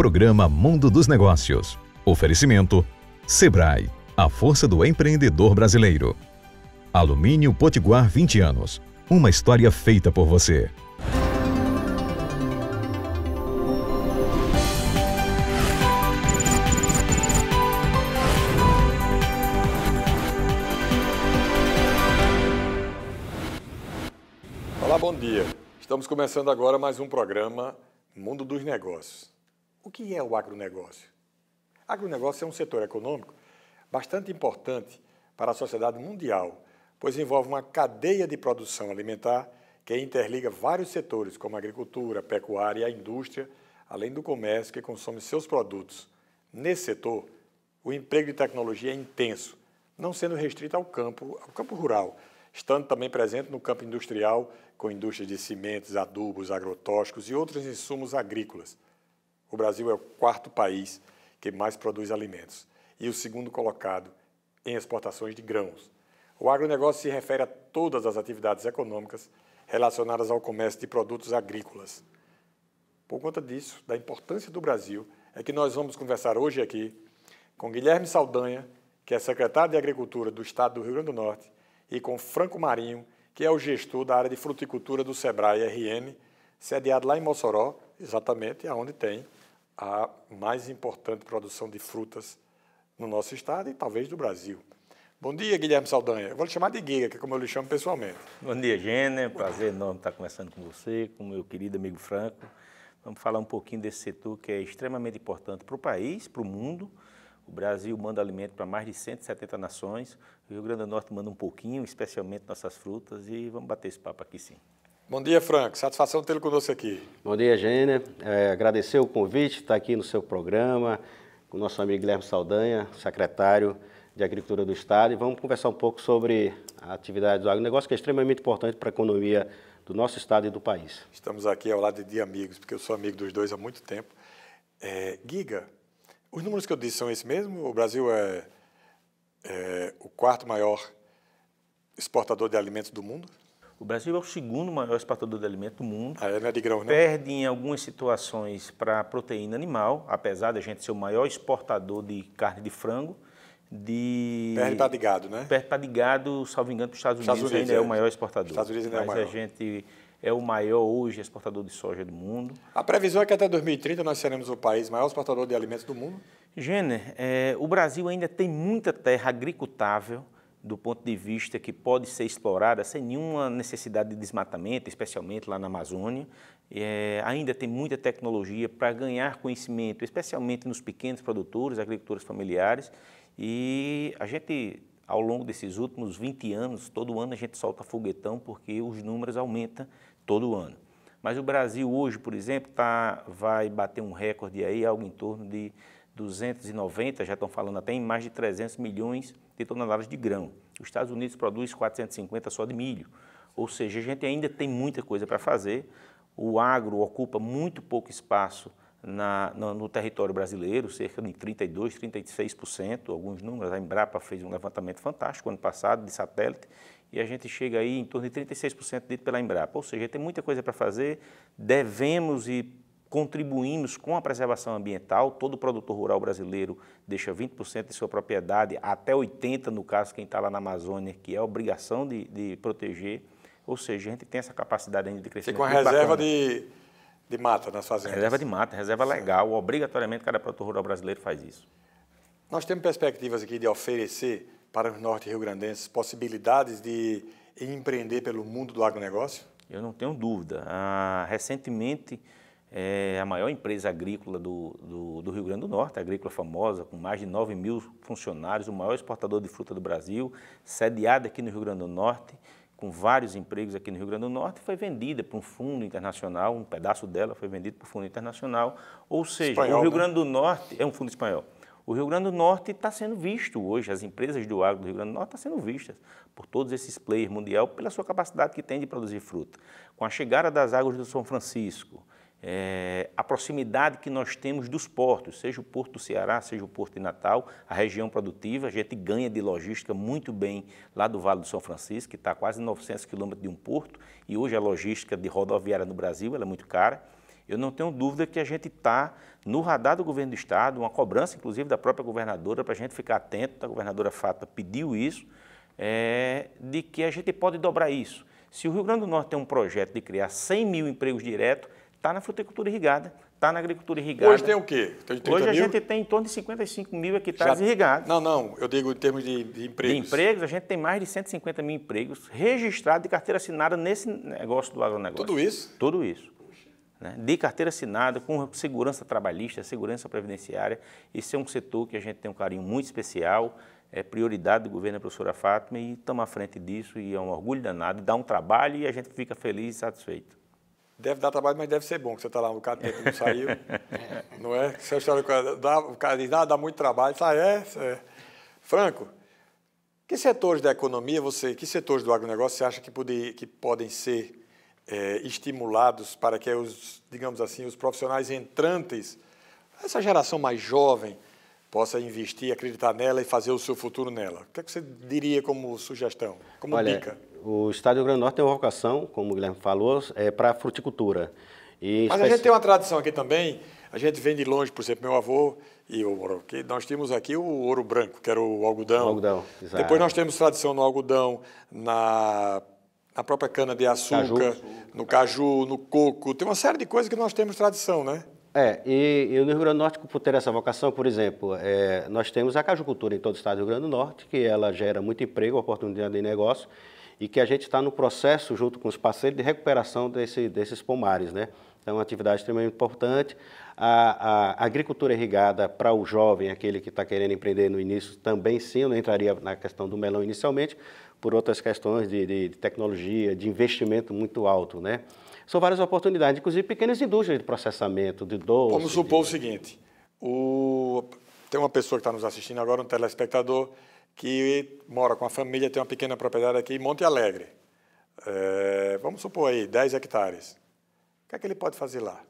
Programa Mundo dos Negócios. Oferecimento: Sebrae, a força do empreendedor brasileiro. Alumínio Potiguar 20 anos. Uma história feita por você. Olá, bom dia. Estamos começando agora mais um programa Mundo dos Negócios. O que é o agronegócio? Agronegócio é um setor econômico bastante importante para a sociedade mundial, pois envolve uma cadeia de produção alimentar que interliga vários setores, como a agricultura, a pecuária e a indústria, além do comércio que consome seus produtos. Nesse setor, o emprego de tecnologia é intenso, não sendo restrito ao campo, ao campo rural, estando também presente no campo industrial, com indústrias de cimentos, adubos, agrotóxicos e outros insumos agrícolas. O Brasil é o quarto país que mais produz alimentos e o segundo colocado em exportações de grãos. O agronegócio se refere a todas as atividades econômicas relacionadas ao comércio de produtos agrícolas. Por conta disso, da importância do Brasil, é que nós vamos conversar hoje aqui com Guilherme Saldanha, que é secretário de Agricultura do Estado do Rio Grande do Norte, e com Franco Marinho, que é o gestor da área de fruticultura do SEBRAE RM, sediado lá em Mossoró, exatamente aonde tem a mais importante produção de frutas no nosso estado e talvez do Brasil. Bom dia, Guilherme Saldanha. Eu vou lhe chamar de Guiga, que é como eu lhe chamo pessoalmente. Bom dia, Gênero. Prazer enorme estar conversando com você, com meu querido amigo Franco. Vamos falar um pouquinho desse setor que é extremamente importante para o país, para o mundo. O Brasil manda alimento para mais de 170 nações. O Rio Grande do Norte manda um pouquinho, especialmente nossas frutas. E vamos bater esse papo aqui sim. Bom dia, Franco. Satisfação tê-lo conosco aqui. Bom dia, Gênia. É, agradecer o convite, estar tá aqui no seu programa, com o nosso amigo Guilherme Saldanha, secretário de Agricultura do Estado, e vamos conversar um pouco sobre a atividade do agronegócio, que é extremamente importante para a economia do nosso Estado e do país. Estamos aqui ao lado de amigos, porque eu sou amigo dos dois há muito tempo. É, Giga, os números que eu disse são esses mesmo? O Brasil é, é o quarto maior exportador de alimentos do mundo? O Brasil é o segundo maior exportador de alimento do mundo. Ah, é, é de grão, né? Perde em algumas situações para proteína animal, apesar de a gente ser o maior exportador de carne de frango. De... Perde para de gado, né? Perde para de gado, salvo engano, para os Estados, Estados Unidos, Unidos ainda é, o é. maior exportador. Estados Unidos ainda Mas é o maior. a gente é o maior hoje exportador de soja do mundo. A previsão é que até 2030 nós seremos o país maior exportador de alimentos do mundo? Gênero, é, o Brasil ainda tem muita terra agricultável do ponto de vista que pode ser explorada sem nenhuma necessidade de desmatamento, especialmente lá na Amazônia. É, ainda tem muita tecnologia para ganhar conhecimento, especialmente nos pequenos produtores, agricultores familiares. E a gente, ao longo desses últimos 20 anos, todo ano a gente solta foguetão porque os números aumentam todo ano. Mas o Brasil hoje, por exemplo, tá, vai bater um recorde aí, algo em torno de 290, já estão falando até em mais de 300 milhões de de toneladas de grão. Os Estados Unidos produz 450 só de milho. Ou seja, a gente ainda tem muita coisa para fazer. O agro ocupa muito pouco espaço na, no, no, território brasileiro, cerca de 32, 36%, alguns números. A Embrapa fez um levantamento fantástico ano passado de satélite e a gente chega aí em torno de 36% dito pela Embrapa. Ou seja, tem muita coisa para fazer, devemos e contribuímos com a preservação ambiental. Todo produtor rural brasileiro deixa 20% de sua propriedade, até 80% no caso quem está lá na Amazônia, que é obrigação de, de, proteger. Ou seja, a gente tem essa capacidade ainda de crescimento. Tem com a reserva de, de mata nas fazendas. Reserva de mata, reserva Sim. legal. Obrigatoriamente cada produtor rural brasileiro faz isso. Nós temos perspectivas aqui de oferecer para os norte-riograndenses possibilidades de empreender pelo mundo do agronegócio? Eu não tenho dúvida. Ah, recentemente, é a maior empresa agrícola do, do, do Rio Grande do Norte, agrícola famosa, com mais de 9 mil funcionários, o maior exportador de fruta do Brasil, sediada aqui no Rio Grande do Norte, com vários empregos aqui no Rio Grande do Norte, foi vendida para um fundo internacional, um pedaço dela foi vendido para um fundo internacional. Ou seja, espanhol, o Rio né? Grande do Norte é um fundo espanhol. O Rio Grande do Norte está sendo visto hoje, as empresas do agro do Rio Grande do Norte estão sendo vistas por todos esses players mundial pela sua capacidade que tem de produzir fruta. Com a chegada das águas do São Francisco, é, a proximidade que nós temos dos portos, seja o Porto do Ceará, seja o Porto de Natal, a região produtiva, a gente ganha de logística muito bem lá do Vale do São Francisco, que está a quase 900 quilômetros de um porto, e hoje a logística de rodoviária no Brasil é muito cara. Eu não tenho dúvida que a gente está no radar do governo do Estado, uma cobrança, inclusive, da própria governadora, para a gente ficar atento, a governadora Fata pediu isso, é, de que a gente pode dobrar isso. Se o Rio Grande do Norte tem um projeto de criar 100 mil empregos diretos, está na fruticultura irrigada, está na agricultura irrigada. Hoje tem o quê? Tem Hoje a mil? gente tem em torno de 55 mil hectares Já... irrigados. Não, não, eu digo em termos de, de empregos. De empregos, a gente tem mais de 150 mil empregos registrados de carteira assinada nesse negócio do agronegócio. Tudo isso? Tudo isso. Né? De carteira assinada, com segurança trabalhista, segurança previdenciária. Esse é um setor que a gente tem um carinho muito especial é prioridade do governo da professora Fátima e estamos à frente disso e é um orgulho danado, dá um trabalho e a gente fica feliz e satisfeito deve dar trabalho, mas deve ser bom, que você está lá, no cara tempo não saiu. não é? Essa história, dá, o cara diz, ah, dá muito trabalho. Sai, é, é. Franco, que setores da economia você, que setores do agronegócio você acha que, poder, que podem ser é, estimulados para que os, digamos assim, os profissionais entrantes, essa geração mais jovem, possa investir, acreditar nela e fazer o seu futuro nela? O que, é que você diria como sugestão, como Olha, dica? o Estado do Rio Grande do Norte tem uma vocação, como o Guilherme falou, é para fruticultura. E Mas a gente tem uma tradição aqui também. A gente vem de longe, por exemplo, meu avô e o ouro, Nós tínhamos aqui o ouro branco, que era o algodão. O algodão, exato. Depois nós temos tradição no algodão, na, na própria cana de açúcar, caju. no caju, no coco. Tem uma série de coisas que nós temos tradição, né? É, e, e, no Rio Grande do Norte, por ter essa vocação, por exemplo, é, nós temos a cajucultura em todo o estado do Rio Grande do Norte, que ela gera muito emprego, oportunidade de negócio e que a gente está no processo, junto com os parceiros, de recuperação desse, desses pomares. Né? Então, é uma atividade extremamente importante. A, a agricultura irrigada para o jovem, aquele que está querendo empreender no início, também sim, eu não entraria na questão do melão inicialmente, por outras questões de, de, de tecnologia, de investimento muito alto. Né? São várias oportunidades, inclusive pequenas indústrias de processamento, de doce. Vamos supor de... o seguinte, o... tem uma pessoa que está nos assistindo agora, um telespectador, que mora com a família, tem uma pequena propriedade aqui em Monte Alegre. É, vamos supor aí, 10 hectares. O que é que ele pode fazer lá?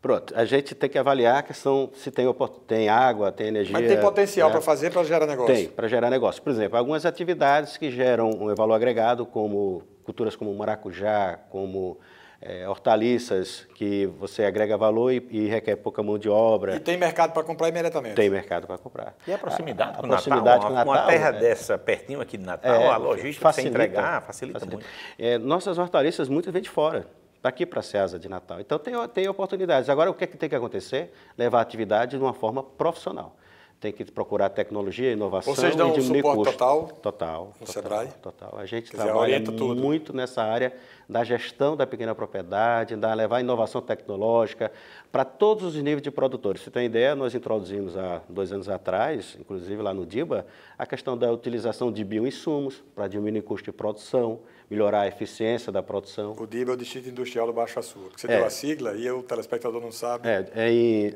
Pronto, a gente tem que avaliar questão se tem, tem água, tem energia. Mas tem potencial né? para fazer para gerar negócio? Tem, para gerar negócio. Por exemplo, algumas atividades que geram um valor agregado, como culturas como maracujá, como é, hortaliças que você agrega valor e, e, requer pouca mão de obra. E tem mercado para comprar imediatamente. Tem mercado para comprar. E a proximidade, a, a com, proximidade Natal, com Natal. Uma, a terra é. dessa pertinho aqui de Natal, é, a logística para entregar facilita, facilita. muito. É, nossas hortaliças muitas vêm de fora daqui para a Ceasa de Natal. Então tem, tem oportunidades. Agora o que, é que tem que acontecer? Levar a atividade de uma forma profissional tem que procurar tecnologia, inovação Vocês dão e diminuir suporte custo. total? Total. No total, Sebrae? Total. A gente Quer trabalha dizer, muito tudo. nessa área da gestão da pequena propriedade, da levar inovação tecnológica para todos os níveis de produtores. Você tem ideia, nós introduzimos há dois anos atrás, inclusive lá no DIBA, a questão da utilização de bioinsumos para diminuir o custo de produção, melhorar a eficiência da produção. O DIBA é o Distrito Industrial do Baixo Açu. Você é. deu a sigla e o telespectador não sabe. É, é em,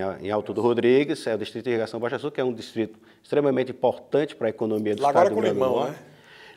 em, em, Alto do Rodrigues, é o Distrito de Irrigação Baixo Açu, que é um distrito extremamente importante para a economia do Lá estado agora é com do limão, né?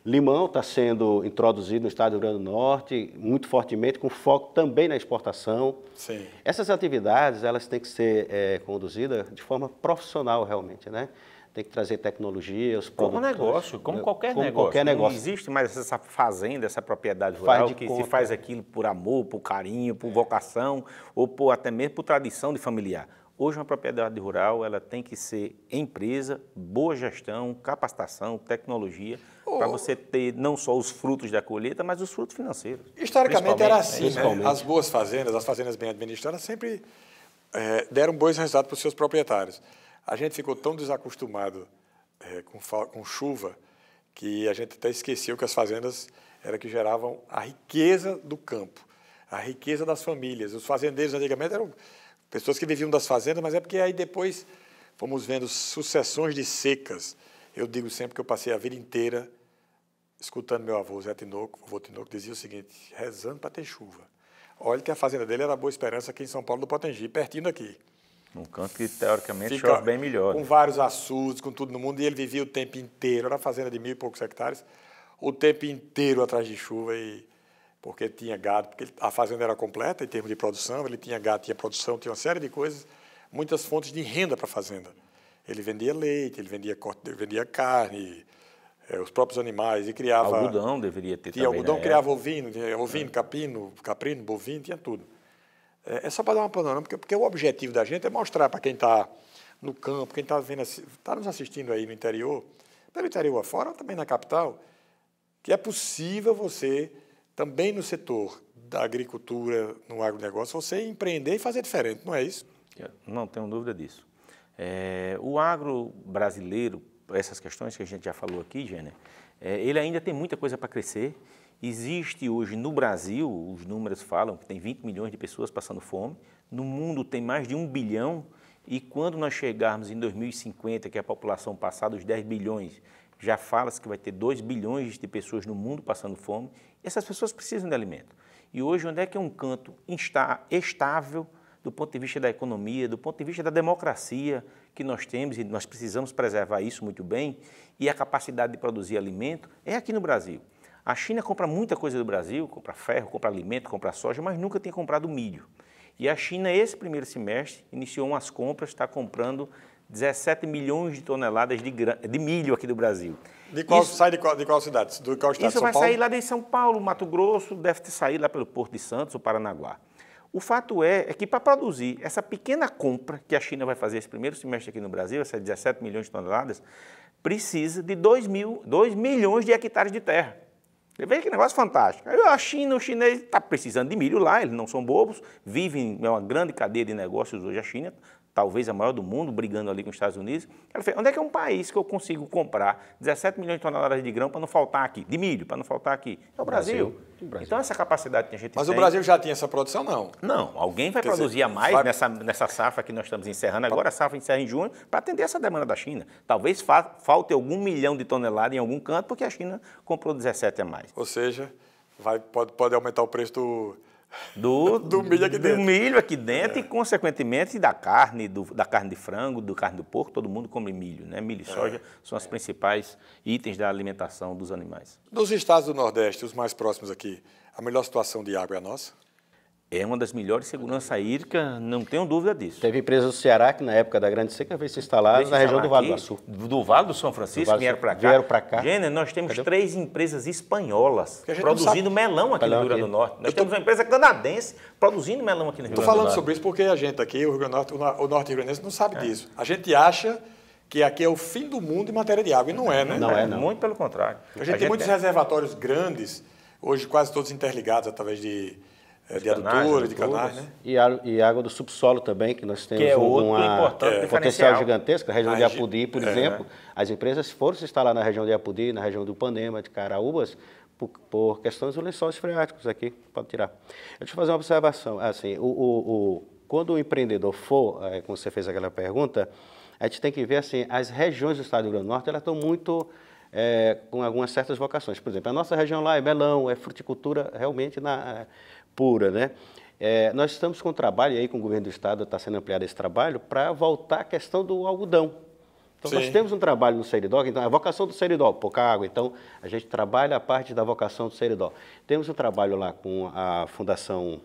Limão está sendo introduzido no estado do Rio Grande do Norte muito fortemente, com foco também na exportação. Sim. Essas atividades elas têm que ser é, conduzidas de forma profissional realmente, né? Tem que trazer tecnologia, os produtos. Como negócio, como qualquer como negócio. Qualquer negócio. Não existe mais essa fazenda, essa propriedade rural faz que conta. se faz aquilo por amor, por carinho, por vocação ou por, até mesmo por tradição de familiar. Hoje uma propriedade rural ela tem que ser empresa, boa gestão, capacitação, tecnologia para você ter não só os frutos da colheita, mas os frutos financeiros. Historicamente era assim, né? As boas fazendas, as fazendas bem administradas, sempre é, deram bons resultados para os seus proprietários. A gente ficou tão desacostumado é, com, com chuva que a gente até esqueceu que as fazendas era que geravam a riqueza do campo, a riqueza das famílias. Os fazendeiros antigamente eram pessoas que viviam das fazendas, mas é porque aí depois fomos vendo sucessões de secas. Eu digo sempre que eu passei a vida inteira escutando meu avô Zé Tinoco, avô Tinoco, dizia o seguinte, rezando para ter chuva. Olha que a fazenda dele era Boa Esperança, aqui em São Paulo do Potengi, pertinho daqui. Um canto que, teoricamente, Fica chove bem melhor. Com né? vários açudes, com tudo no mundo, e ele vivia o tempo inteiro, era fazenda de mil e poucos hectares, o tempo inteiro atrás de chuva, e porque tinha gado, porque a fazenda era completa em termos de produção, ele tinha gado, tinha produção, tinha uma série de coisas, muitas fontes de renda para a fazenda. Ele vendia leite, ele vendia, corte, vendia carne, é, os próprios animais e criava. Algodão deveria ter tinha também. algodão, né? criava época. É. ovino, capino, caprino, bovino, tinha tudo. É, é só para dar uma panorama, porque, porque o objetivo da gente é mostrar para quem está no campo, quem está está nos assistindo aí no interior, pelo interior afora, também na capital, que é possível você, também no setor da agricultura, no agronegócio, você empreender e fazer diferente, não é isso? Não tenho dúvida disso. É, o agro brasileiro essas questões que a gente já falou aqui, Gênero, é, ele ainda tem muita coisa para crescer. Existe hoje no Brasil, os números falam que tem 20 milhões de pessoas passando fome, no mundo tem mais de um bilhão, e quando nós chegarmos em 2050, que é a população passar dos 10 bilhões, já fala-se que vai ter 2 bilhões de pessoas no mundo passando fome, essas pessoas precisam de alimento. E hoje, onde é que é um canto estável do ponto de vista da economia, do ponto de vista da democracia, que nós temos e nós precisamos preservar isso muito bem, e a capacidade de produzir alimento é aqui no Brasil. A China compra muita coisa do Brasil, compra ferro, compra alimento, compra soja, mas nunca tem comprado milho. E a China, esse primeiro semestre, iniciou umas compras, está comprando 17 milhões de toneladas de, de milho aqui do Brasil. De qual, isso, sai de qual, de qual cidade? De qual estado? Isso vai sair lá de São Paulo, Mato Grosso, deve sair lá pelo Porto de Santos ou Paranaguá. O fato é, é que para produzir essa pequena compra que a China vai fazer esse primeiro semestre aqui no Brasil, essas 17 milhões de toneladas, precisa de 2, mil, 2 milhões de hectares de terra. Você vê que negócio fantástico. a China, o chinês está precisando de milho lá, eles não são bobos, vivem é uma grande cadeia de negócios hoje a China, talvez a maior do mundo, brigando ali com os Estados Unidos. Ela fez, onde é que é um país que eu consigo comprar 17 milhões de toneladas de grão para não faltar aqui, de milho, para não faltar aqui? É o Brasil. Brasil. Brasil. Então essa capacidade que a gente Mas tem... Mas o Brasil já tinha essa produção, não? Não, alguém vai Quer produzir a mais vai... nessa, nessa safra que nós estamos encerrando agora, a safra encerra em junho, para atender essa demanda da China. Talvez fa falte algum milhão de toneladas em algum canto, porque a China comprou 17 a mais. Ou seja, vai, pode, pode aumentar o preço do do, do, milho aqui dentro, milho aqui dentro é. e, consequentemente, da carne, do, da carne de frango, do carne do porco, todo mundo come milho, né? Milho e é. soja é. são os principais itens da alimentação dos animais. nos estados do Nordeste, os mais próximos aqui, a melhor situação de água é a nossa? É uma das melhores seguranças hídricas, não tenho dúvida disso. Teve empresa do Ceará que, na época da Grande Seca, veio se instalar na região do Vale aqui, do Sul. Do Vale do São Francisco, do vale do vieram para cá. cá. Gênero, nós temos três empresas espanholas produzindo melão aqui melão no Rio Grande do Norte. Nós temos uma empresa canadense produzindo melão aqui no Rio Grande do Norte. Estou falando sobre isso porque a gente aqui, o, Rio Grande do Norte, o Norte Rio Grande não sabe é. disso. A gente acha que aqui é o fim do mundo em matéria de água, e não é, né? Não é, não. Muito pelo contrário. A gente, a gente tem muitos reservatórios grandes, hoje quase todos interligados através de é, de adutora, de canais, né? E, a, e água do subsolo também, que nós temos que é um, é, potencial gigantesco. A região a de Apudi, por é, né? exemplo, né? as empresas foram se instalar na região de Apudi, na região do Panema, de Caraúbas, por, por questões dos lençóis freáticos aqui. Pode tirar. Deixa eu fazer uma observação. Assim, o, o, o quando o empreendedor for, como é, você fez aquela pergunta, a gente tem que ver assim, as regiões do estado do Rio Grande do Norte, elas estão muito é, com algumas certas vocações. Por exemplo, a nossa região lá é melão, é fruticultura realmente na, é, pura, né? É, nós estamos com um trabalho aí com o governo do estado, está sendo ampliado esse trabalho, para voltar à questão do algodão. Então, Sim. nós temos um trabalho no Seridó, então, a vocação do Seridó, pouca água, então a gente trabalha a parte da vocação do Seridó. Temos um trabalho lá com a Fundação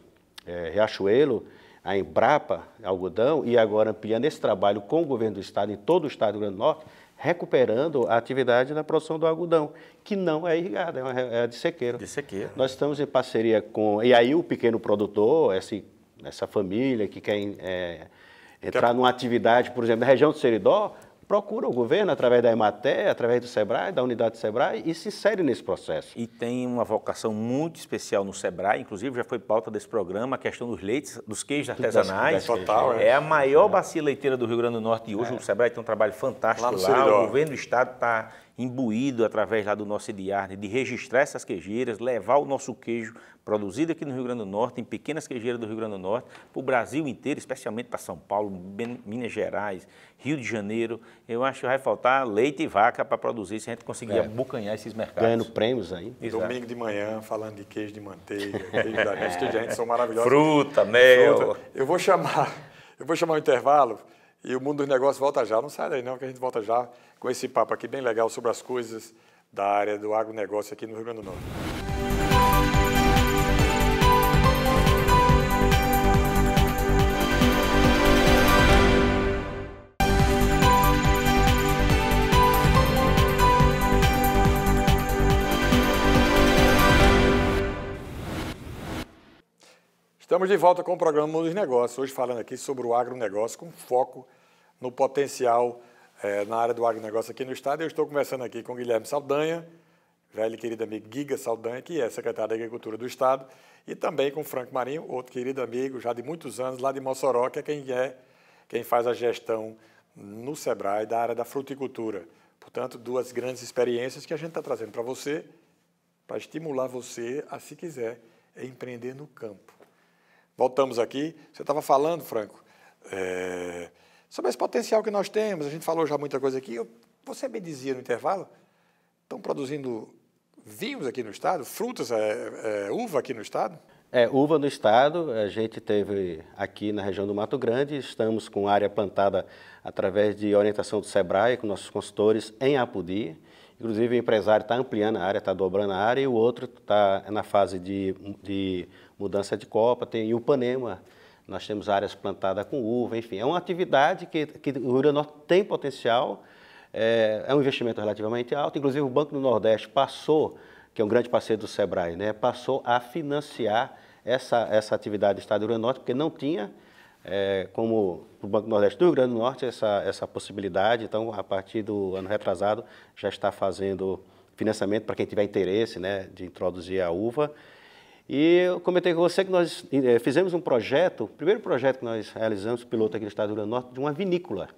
é, Riachuelo, a Embrapa Algodão, e agora ampliando esse trabalho com o governo do estado, em todo o estado do Rio Grande do Norte, recuperando a atividade da produção do algodão, que não é irrigada, é, uma, é de sequeiro. De sequeiro. Nós estamos em parceria com. E aí, o pequeno produtor, esse, essa família que quer é, entrar que... numa atividade, por exemplo, na região do Seridó, procura o governo, através da EMATER, através do SEBRAE, da unidade do SEBRAE, e se insere nesse processo. E tem uma vocação muito especial no SEBRAE, inclusive já foi pauta desse programa, a questão dos leites, dos queijos artesanais. Das, total, é. Né? é a maior bacia leiteira do Rio Grande do Norte e hoje é. o SEBRAE tem um trabalho fantástico lá. lá. O governo do estado está imbuído através lá do nosso diário né, de registrar essas queijeiras, levar o nosso queijo produzido aqui no Rio Grande do Norte, em pequenas queijeiras do Rio Grande do Norte, para o Brasil inteiro, especialmente para São Paulo, Minas Gerais, Rio de Janeiro. Eu acho que vai faltar leite e vaca para produzir se a gente conseguir é. abocanhar esses mercados. Ganhando prêmios aí. Exato. Domingo de manhã, falando de queijo de manteiga, queijo da gente, que a gente são maravilhosos. Fruta, mel. Fruta. Eu vou chamar, eu vou chamar o intervalo. E o mundo dos negócios volta já. Não sai daí não, que a gente volta já com esse papo aqui bem legal sobre as coisas da área do agronegócio aqui no Rio Grande do Norte. Estamos de volta com o programa Mundo dos Negócios, hoje falando aqui sobre o agronegócio com foco no potencial é, na área do agronegócio aqui no Estado. Eu estou conversando aqui com Guilherme Saldanha, velho e querido amigo Giga Saldanha, que é secretário da Agricultura do Estado, e também com Franco Marinho, outro querido amigo já de muitos anos lá de Mossoró, que é quem, é, quem faz a gestão no SEBRAE da área da fruticultura. Portanto, duas grandes experiências que a gente está trazendo para você, para estimular você a, se quiser, empreender no campo. Voltamos aqui. Você estava falando, Franco, é, sobre esse potencial que nós temos. A gente falou já muita coisa aqui. Eu, você me dizia no intervalo, estão produzindo vinhos aqui no estado, frutas, é, é, uva aqui no estado? É, uva no estado, a gente teve aqui na região do Mato Grande, estamos com área plantada através de orientação do SEBRAE, com nossos consultores em Apudi. Inclusive, o empresário está ampliando a área, está dobrando a área, e o outro está na fase de, de mudança de copa, tem o Panema, nós temos áreas plantadas com uva, enfim, é uma atividade que, que o Rio Grande do Norte tem potencial, é, é um investimento relativamente alto, inclusive o Banco do Nordeste passou, que é um grande parceiro do SEBRAE, né, passou a financiar essa, essa atividade do Estado do Rio Grande do Norte, porque não tinha é, como o Banco Nordeste do Rio Grande do Norte essa, essa possibilidade. Então, a partir do ano retrasado, já está fazendo financiamento para quem tiver interesse né, de introduzir a uva. E eu comentei com você que nós eh, fizemos um projeto, o primeiro projeto que nós realizamos, piloto aqui no estado do Rio Grande do Norte, de uma vinícola.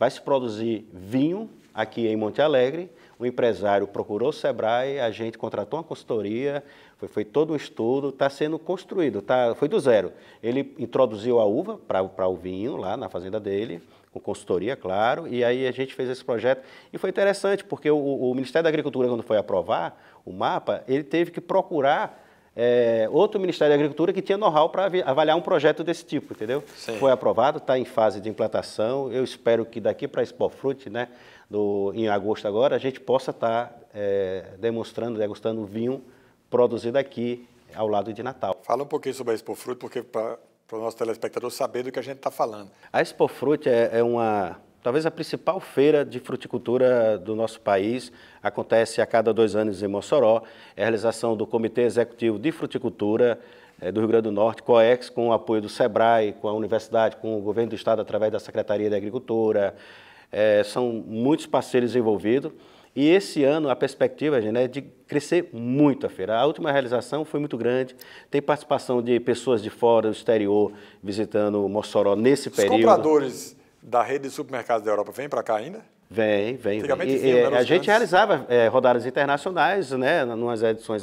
Vai se produzir vinho aqui em Monte Alegre. O empresário procurou o Sebrae, a gente contratou uma consultoria, foi, foi todo um estudo, está sendo construído, tá, foi do zero. Ele introduziu a uva para o vinho lá na fazenda dele, com consultoria, claro, e aí a gente fez esse projeto. E foi interessante, porque o, o Ministério da Agricultura, quando foi aprovar o mapa, ele teve que procurar é, outro Ministério da Agricultura que tinha know-how para avaliar um projeto desse tipo, entendeu? Sim. Foi aprovado, está em fase de implantação. Eu espero que daqui para a Expofrute, né, do, em agosto agora, a gente possa estar tá, é, demonstrando, degustando vinho produzido aqui ao lado de Natal. Fala um pouquinho sobre a Expofrute, porque para o nosso telespectador saber do que a gente está falando. A Expo é, é uma Talvez a principal feira de fruticultura do nosso país acontece a cada dois anos em Mossoró. É a realização do Comitê Executivo de Fruticultura eh, do Rio Grande do Norte, COEX, com o apoio do SEBRAE, com a Universidade, com o Governo do Estado através da Secretaria da Agricultura. É, são muitos parceiros envolvidos. E esse ano a perspectiva gente, é de crescer muito a feira. A última realização foi muito grande. Tem participação de pessoas de fora, do exterior, visitando Mossoró nesse período. Os compradores da rede de supermercados da Europa vem para cá ainda? Vem, vem. Antigamente vem. E, e, né, a gente realizava é, rodadas internacionais, né, nas edições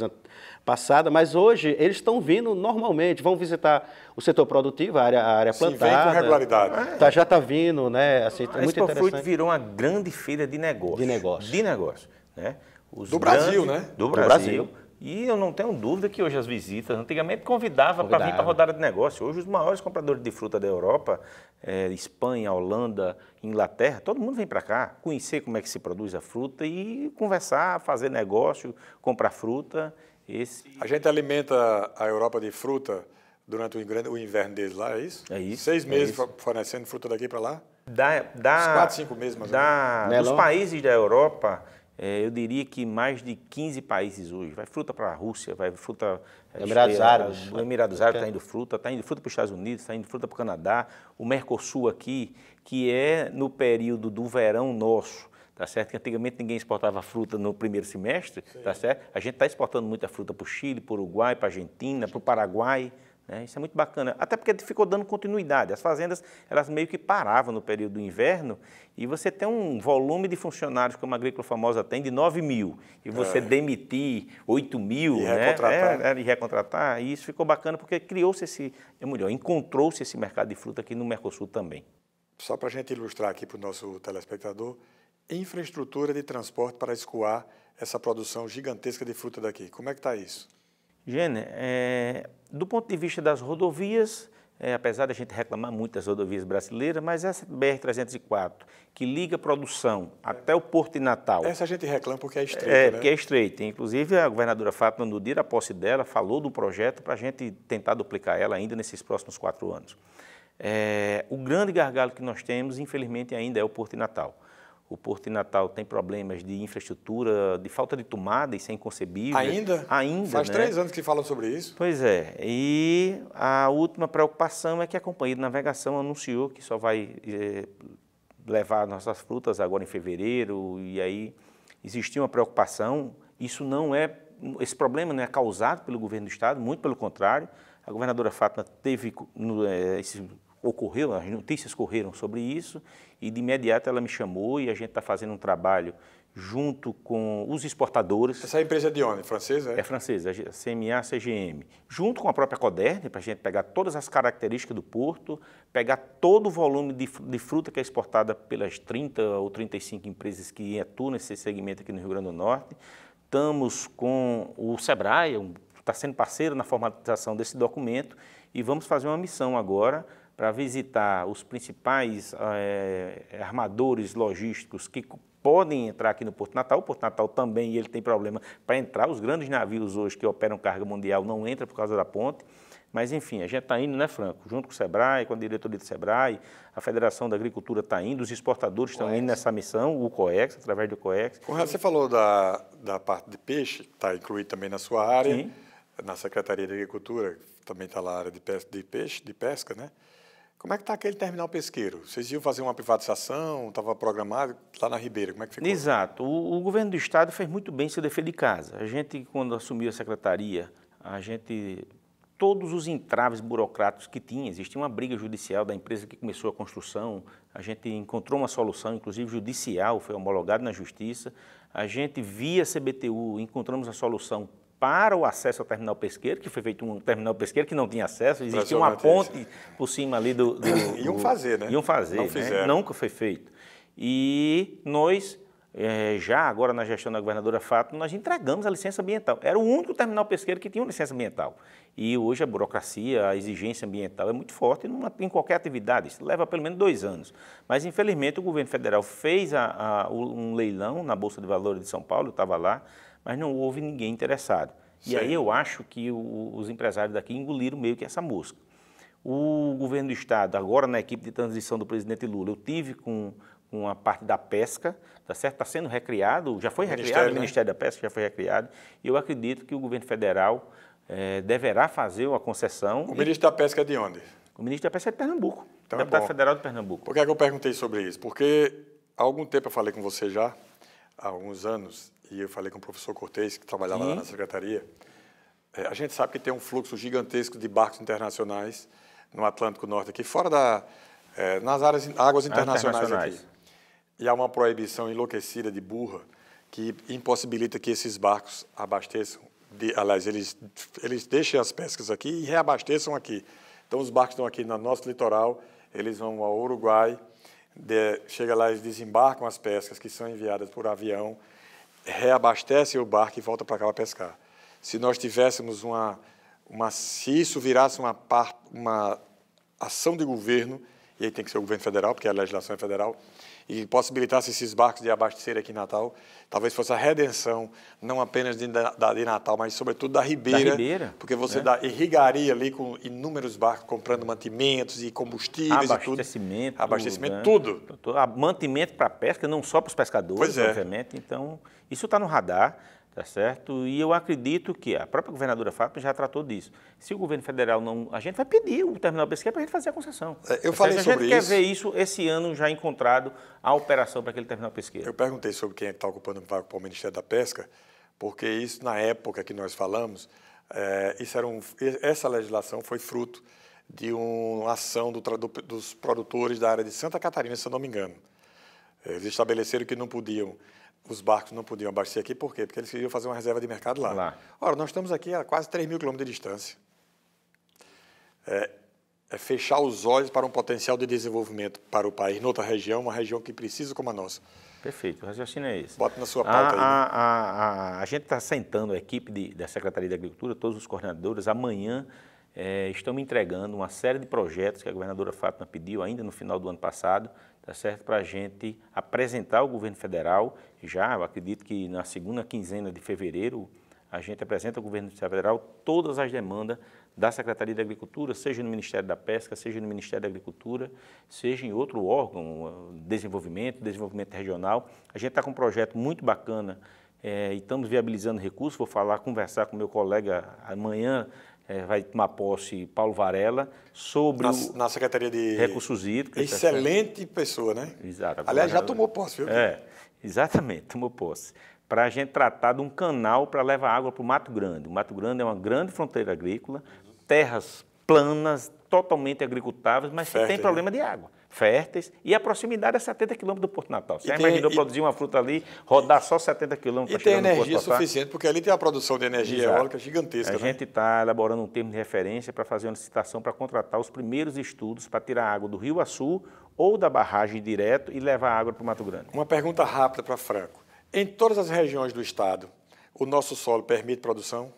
passada, mas hoje eles estão vindo normalmente, vão visitar o setor produtivo, a área, a área plantada. Sim, vem com regularidade. É. Tá, já está vindo, né? Assim, tá a muito interessante. virou uma grande feira de negócio. De negócio. De negócio. Né? Os do grandes, Brasil, né? Do Brasil. Do Brasil e eu não tenho dúvida que hoje as visitas, antigamente convidava para vir para rodada de negócio. Hoje os maiores compradores de fruta da Europa, é, Espanha, Holanda, Inglaterra, todo mundo vem para cá conhecer como é que se produz a fruta e conversar, fazer negócio, comprar fruta. Esse... A gente alimenta a Europa de fruta durante o inverno deles lá, é isso? É isso. Seis é meses isso. fornecendo fruta daqui para lá? Da, da, Uns quatro, cinco meses mais ou menos. Dos países da Europa é, eu diria que mais de 15 países hoje. Vai fruta para a Rússia, vai fruta. É, Emirados é, Árabes. O Emirados Árabes está é. indo fruta, está indo fruta para os Estados Unidos, está indo fruta para o Canadá. O Mercosul aqui, que é no período do verão nosso, tá certo? Que antigamente ninguém exportava fruta no primeiro semestre, tá certo? A gente está exportando muita fruta para o Chile, para o Uruguai, para a Argentina, para o Paraguai. Né? Isso é muito bacana, até porque ficou dando continuidade. As fazendas elas meio que paravam no período do inverno e você tem um volume de funcionários como a Agrícola Famosa tem de 9 mil e você é. demitir 8 mil e né? recontratar. É, é, e recontratar. E isso ficou bacana porque criou-se esse, é melhor, encontrou-se esse mercado de fruta aqui no Mercosul também. Só para a gente ilustrar aqui para o nosso telespectador, infraestrutura de transporte para escoar essa produção gigantesca de fruta daqui. Como é que está isso? Gênero, eh, é, do ponto de vista das rodovias, é, apesar da gente reclamar muito das rodovias brasileiras, mas essa BR-304, que liga a produção até o Porto de Natal. Essa a gente reclama porque é estreita. É, né? porque é estreita. Inclusive, a governadora Fátima dia da posse dela, falou do projeto para a gente tentar duplicar ela ainda nesses próximos quatro anos. É, o grande gargalo que nós temos, infelizmente, ainda é o Porto de Natal. O Porto de Natal tem problemas de infraestrutura, de falta de tomada, isso é inconcebível. Ainda? Ainda. Faz né? três anos que falam sobre isso. Pois é. E a última preocupação é que a Companhia de Navegação anunciou que só vai é, levar nossas frutas agora em fevereiro, e aí existia uma preocupação. Isso não é. Esse problema não é causado pelo governo do Estado, muito pelo contrário. A governadora Fátima teve, no, eh, é, esse ocorreu, as notícias correram sobre isso e de imediato ela me chamou e a gente está fazendo um trabalho junto com os exportadores. Essa é empresa é de onde? Francesa? É, é francesa, CMA, CGM. Junto com a própria Coderne, para a gente pegar todas as características do porto, pegar todo o volume de, fruta que é exportada pelas 30 ou 35 empresas que atuam nesse segmento aqui no Rio Grande do Norte. Estamos com o SEBRAE, está sendo parceiro na formalização desse documento, e vamos fazer uma missão agora para visitar os principais é, armadores logísticos que podem entrar aqui no Porto Natal. O Porto Natal também ele tem problema para entrar. Os grandes navios hoje que operam carga mundial não entram por causa da ponte. Mas, enfim, a gente está indo, né, Franco? Junto com o SEBRAE, com a diretoria do SEBRAE, a Federação da Agricultura está indo, os exportadores estão indo nessa missão, o COEX, através do COEX. Conrado, você falou da, da parte de peixe, está incluído também na sua área, Sim. na Secretaria da Agricultura, também está lá a área de de, peixe, de pesca, né? Como é que está aquele terminal pesqueiro? Vocês iam fazer uma privatização, estava programado lá na Ribeira, como é que ficou? Exato. O, o, governo do estado fez muito bem seu dever de casa. A gente, quando assumiu a secretaria, a gente todos os entraves burocráticos que tinha, existia uma briga judicial da empresa que começou a construção, a gente encontrou uma solução, inclusive judicial, foi homologado na justiça. A gente via CBTU, encontramos a solução para o acesso ao terminal pesqueiro, que foi feito um terminal pesqueiro que não tinha acesso, existia uma ponte por cima ali do. do, do iam fazer, né? Iam fazer, não né? Fizeram. Nunca foi feito. E nós, eh, já agora na gestão da governadora Fato, nós entregamos a licença ambiental. Era o único terminal pesqueiro que tinha uma licença ambiental. E hoje a burocracia, a exigência ambiental é muito forte numa, em qualquer atividade. Isso leva pelo menos dois anos. Mas, infelizmente, o governo federal fez a, a, um leilão na Bolsa de Valores de São Paulo, eu estava lá, mas não houve ninguém interessado. Sim. E aí eu acho que o, os empresários daqui engoliram meio que essa mosca. O governo do Estado, agora na equipe de transição do presidente Lula, eu tive com, com a parte da pesca, tá certo? Está sendo recriado, já foi Ministério, recriado, o né? Ministério da Pesca já foi recriado, e eu acredito que o governo federal é, deverá fazer uma concessão. O e... ministro da Pesca é de onde? O ministro da Pesca é de Pernambuco, então deputado é federal de Pernambuco. Por que, é que eu perguntei sobre isso? Porque há algum tempo eu falei com você já, há alguns anos, e eu falei com o professor Cortez, que trabalhava Sim. lá na secretaria, é, a gente sabe que tem um fluxo gigantesco de barcos internacionais no Atlântico Norte aqui, fora da é, nas áreas, águas internacionais, ah, internacionais, aqui. E há uma proibição enlouquecida de burra que impossibilita que esses barcos abasteçam. De, aliás, eles, eles deixem as pescas aqui e reabasteçam aqui. Então, os barcos estão aqui no nosso litoral, eles vão ao Uruguai, de, chega lá, eles desembarcam as pescas que são enviadas por avião reabastece o barco e volta para cá para pescar. Se nós tivéssemos uma, uma se isso virasse uma, par, uma ação de governo, e aí tem que ser o governo federal, porque a legislação é federal, e possibilitasse esses barcos de abastecer aqui em Natal, talvez fosse a redenção, não apenas de, da, de Natal, mas sobretudo da Ribeira. Da Ribeira porque você né? dá, irrigaria ali com inúmeros barcos comprando mantimentos e combustíveis e tudo. Abastecimento. Abastecimento, né? tudo. Mantimento para pesca, não só para os pescadores, pois é. obviamente. Então, isso está no radar tá certo? E eu acredito que a própria governadora Fábio já tratou disso. Se o governo federal não. A gente vai pedir o terminal pesqueiro é para a gente fazer a concessão. É, eu falei sobre isso. A gente isso. quer ver isso esse ano já encontrado a operação para aquele terminal pesqueiro. Eu perguntei sobre quem é está ocupando o vago para o Ministério da Pesca, porque isso, na época que nós falamos, é, isso era um, essa legislação foi fruto de uma ação do, do, dos produtores da área de Santa Catarina, se eu não me engano. Eles estabeleceram que não podiam os barcos não podiam abastecer aqui, por quê? Porque eles queriam fazer uma reserva de mercado lá. lá. Ora, nós estamos aqui a quase 3 mil quilômetros de distância. É, é fechar os olhos para um potencial de desenvolvimento para o país, noutra região, uma região que precisa como a nossa. Perfeito, o raciocínio é esse. Bota na sua ah, pauta a, aí. A, né? a, ah, ah, a, gente está sentando a equipe de, da Secretaria da Agricultura, todos os coordenadores, amanhã é, estamos entregando uma série de projetos que a governadora Fátima pediu ainda no final do ano passado, tá certo? Para a gente apresentar ao governo federal, já acredito que na segunda quinzena de fevereiro, a gente apresenta ao governo federal todas as demandas da Secretaria da Agricultura, seja no Ministério da Pesca, seja no Ministério da Agricultura, seja em outro órgão, eh, desenvolvimento, desenvolvimento regional. A gente está com um projeto muito bacana é, e estamos viabilizando recursos. Vou falar, conversar com meu colega amanhã, é, vai tomar posse Paulo Varela, sobre na, o, na Secretaria de Recursos Hídricos. Tá Excelente pessoa, né? Exato. Aliás, já tomou posse, viu? É, exatamente, tomou posse. Para a gente tratar de um canal para levar água para o Mato Grande. O Mato Grande é uma grande fronteira agrícola, terras planas, totalmente agricultáveis, mas Fértil, tem né? problema de água férteis e a proximidade é 70 quilômetros do Porto Natal. Você tem, imaginou produzir uma fruta ali, rodar só 70 quilômetros para chegar no Porto Natal? E tem energia suficiente, porque ali tem a produção de energia Exato. eólica gigantesca. A né? gente está elaborando um termo de referência para fazer uma licitação para contratar os primeiros estudos para tirar água do Rio Açu ou da barragem direto e levar água para o Mato Grande. Uma pergunta rápida para Franco. Em todas as regiões do estado, o nosso solo permite produção?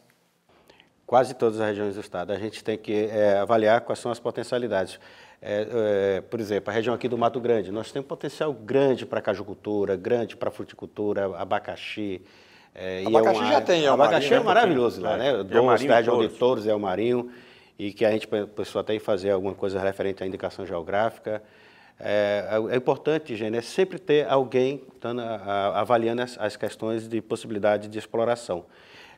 Quase todas as regiões do estado. A gente tem que é, avaliar quais são as potencialidades. É, é, por exemplo, a região aqui do Mato Grande, nós temos potencial grande para cajucultura, grande para fruticultura, abacaxi. É, é abacaxi já tem, é Abacaxi é né? maravilhoso lá, é, né? Doce, da região de Touros, é o Marinho, e que a gente pensou até em fazer alguma coisa referente à indicação geográfica. É, é, importante, gente, é sempre ter alguém tando, a, a, avaliando as, as, questões de possibilidade de exploração.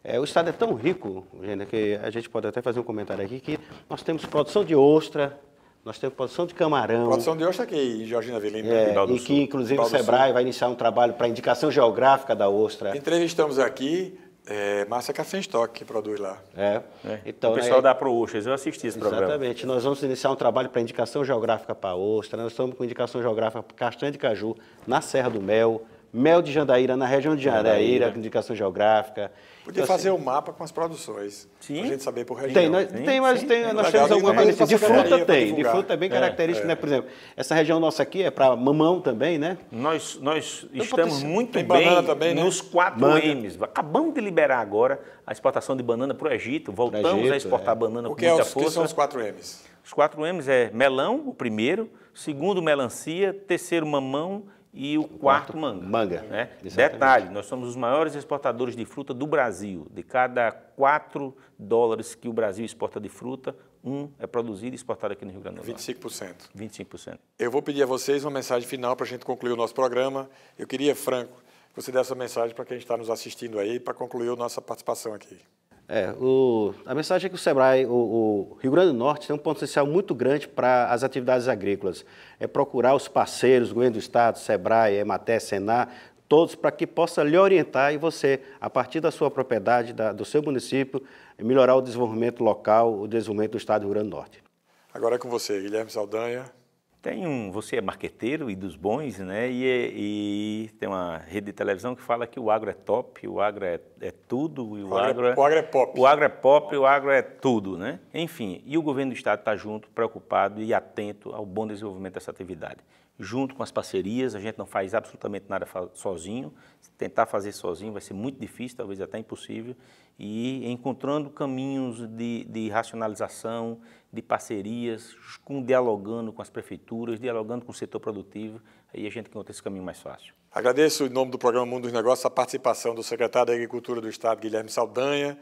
É, o Estado é tão rico, gente, que a gente pode até fazer um comentário aqui, que nós temos produção de ostra, nós temos produção de camarão. produção de ostra está aqui em Georgina Vilhena, é, E que, Sul, inclusive, o Sebrae vai iniciar um trabalho para indicação geográfica da ostra. Entrevistamos aqui é, Massa Café Estoque, que produz lá. É. é. Então, o pessoal é, da ProUxas, eu assisti esse exatamente. programa. Exatamente. Nós vamos iniciar um trabalho para indicação geográfica para a ostra. Né? Nós estamos com indicação geográfica para castanha de caju, na Serra do Mel, mel de Jandaíra, na região de Jandaíra, Jandaíra. indicação geográfica. Podia então, fazer assim, um mapa com as produções, para a gente saber por região. Tem, nós, tem, tem mas tem, é tem, nós temos alguma De fruta tem, de fruta é bem é. característico, é, né? Por exemplo, essa região nossa aqui é para mamão também, né? Nós, nós estamos muito bem também, né? nos 4 M's. Acabamos de liberar agora a exportação de banana para o Egito, voltamos Egito, a exportar é. banana com muita é os, força. O que é são os 4 M's? Os 4 M's é melão, o primeiro, segundo melancia, terceiro mamão e o, o quarto, quarto, manga. Manga. Né? Detalhe, nós somos os maiores exportadores de fruta do Brasil. De cada 4 dólares que o Brasil exporta de fruta, um é produzido e exportado aqui no Rio Grande do Norte. 25%. 25%. Eu vou pedir a vocês uma mensagem final para a gente concluir o nosso programa. Eu queria, Franco, que você desse uma mensagem para quem está nos assistindo aí, para concluir a nossa participação aqui. É, o, a mensagem é que o Sebrae, o, o, Rio Grande do Norte tem um potencial muito grande para as atividades agrícolas. É procurar os parceiros, o governo do estado, Sebrae, Emater, Senar, todos para que possa lhe orientar e você, a partir da sua propriedade, da, do seu município, melhorar o desenvolvimento local, o desenvolvimento do estado do Rio Grande do Norte. Agora é com você, Guilherme Saldanha, tem um, você é marqueteiro e dos bons, né? E, e, tem uma rede de televisão que fala que o agro é top, o agro é, é tudo e o, o agro, é, é o agro é pop. O agro é pop, o agro é tudo, né? Enfim, e o governo do estado está junto, preocupado e atento ao bom desenvolvimento dessa atividade junto com as parcerias, a gente não faz absolutamente nada sozinho. tentar fazer sozinho vai ser muito difícil, talvez até impossível, e encontrando caminhos de, de racionalização, de parcerias, com, dialogando com as prefeituras, dialogando com o setor produtivo, aí a gente encontra esse caminho mais fácil. Agradeço, em nome do programa Mundo dos Negócios, a participação do secretário da Agricultura do Estado, Guilherme Saldanha,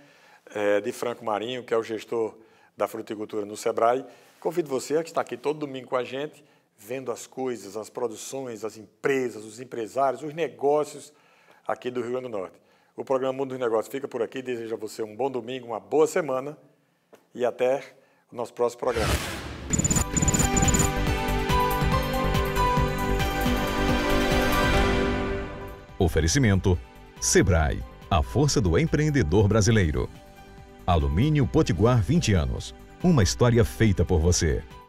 eh, de Franco Marinho, que é o gestor da fruticultura no SEBRAE. Convido você, que está aqui todo domingo com a gente, vendo as coisas, as produções, as empresas, os empresários, os negócios aqui do Rio Grande do Norte. O programa Mundo dos Negócios fica por aqui. Desejo a você um bom domingo, uma boa semana e até o nosso próximo programa. Oferecimento: Sebrae, a força do empreendedor brasileiro. Alumínio Potiguar 20 anos. Uma história feita por você.